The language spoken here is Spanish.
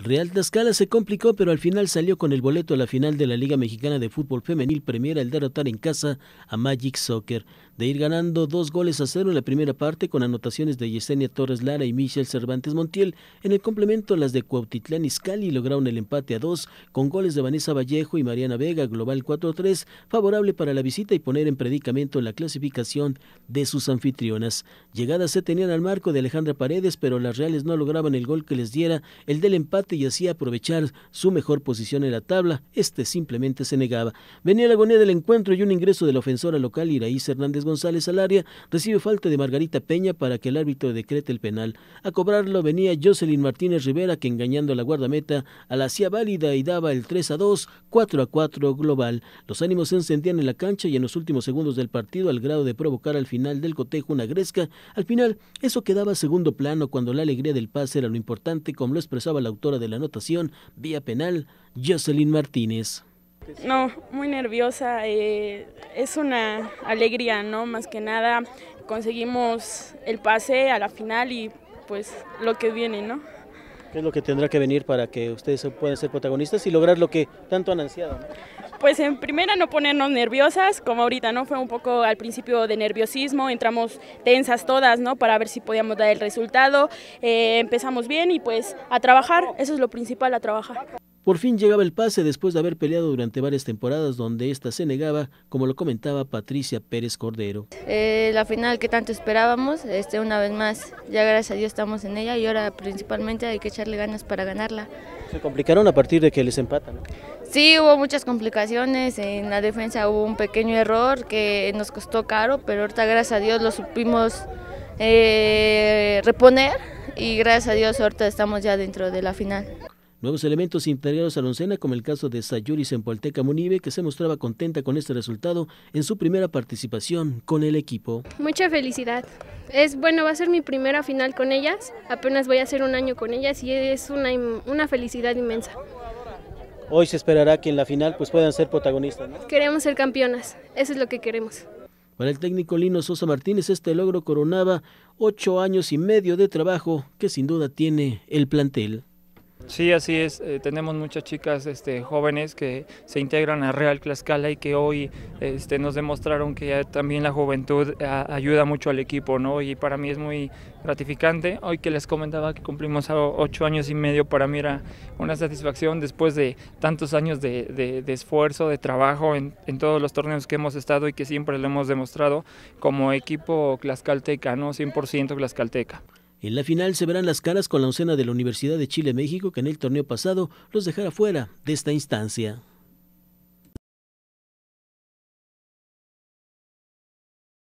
Real Tlaxcala se complicó, pero al final salió con el boleto a la final de la Liga Mexicana de Fútbol Femenil Premier al derrotar en casa a Magic Soccer de ir ganando dos goles a cero en la primera parte con anotaciones de Yesenia Torres Lara y Michel Cervantes Montiel. En el complemento, las de Cuautitlán Iscali lograron el empate a dos con goles de Vanessa Vallejo y Mariana Vega, global 4-3, favorable para la visita y poner en predicamento la clasificación de sus anfitrionas. Llegadas se tenían al marco de Alejandra Paredes, pero las Reales no lograban el gol que les diera el del empate y hacía aprovechar su mejor posición en la tabla. Este simplemente se negaba. Venía la agonía del encuentro y un ingreso de la ofensora local Iraíz Hernández González al área, recibe falta de Margarita Peña para que el árbitro decrete el penal. A cobrarlo venía Jocelyn Martínez Rivera, que engañando a la guardameta a la hacía válida y daba el 3 a 2, 4 a 4 global. Los ánimos se encendían en la cancha y en los últimos segundos del partido, al grado de provocar al final del cotejo una gresca, al final eso quedaba segundo plano cuando la alegría del pase era lo importante, como lo expresaba la autora de la anotación, vía penal, Jocelyn Martínez. Pues, no, muy nerviosa. Eh, es una alegría, ¿no? Más que nada conseguimos el pase a la final y pues lo que viene, ¿no? ¿Qué es lo que tendrá que venir para que ustedes puedan ser protagonistas y lograr lo que tanto han ansiado? Pues en primera no ponernos nerviosas, como ahorita, ¿no? Fue un poco al principio de nerviosismo, entramos tensas todas, ¿no? Para ver si podíamos dar el resultado. Eh, empezamos bien y pues a trabajar, eso es lo principal, a trabajar. Por fin llegaba el pase después de haber peleado durante varias temporadas donde ésta se negaba, como lo comentaba Patricia Pérez Cordero. Eh, la final que tanto esperábamos, este, una vez más, ya gracias a Dios estamos en ella y ahora principalmente hay que echarle ganas para ganarla. Se complicaron a partir de que les empatan. Sí, hubo muchas complicaciones, en la defensa hubo un pequeño error que nos costó caro, pero ahorita gracias a Dios lo supimos eh, reponer y gracias a Dios ahorita estamos ya dentro de la final. Nuevos elementos integrados a la oncena, como el caso de Sayuri Zempoalteca Munibe, que se mostraba contenta con este resultado en su primera participación con el equipo. Mucha felicidad. Es bueno, va a ser mi primera final con ellas. Apenas voy a hacer un año con ellas y es una, felicidad inmensa. Hoy se esperará que en la final pues puedan ser protagonistas. Queremos ser campeonas, eso es lo que queremos. Para el técnico Lino Sosa Martínez, este logro coronaba ocho años y medio de trabajo que sin duda tiene el plantel. Sí, así es. Eh, tenemos muchas chicas este, jóvenes que se integran a Real Tlaxcala y que hoy este, nos demostraron que también la juventud ayuda mucho al equipo, ¿no? Y para mí es muy gratificante. Hoy que les comentaba que cumplimos ocho años y medio, para mí era una satisfacción después de tantos años de, esfuerzo, de trabajo en, todos los torneos que hemos estado y que siempre lo hemos demostrado como equipo tlaxcalteca, ¿no? 100% tlaxcalteca. En la final se verán las caras con la oncena de la Universidad de Chile-México que en el torneo pasado los dejara fuera de esta instancia.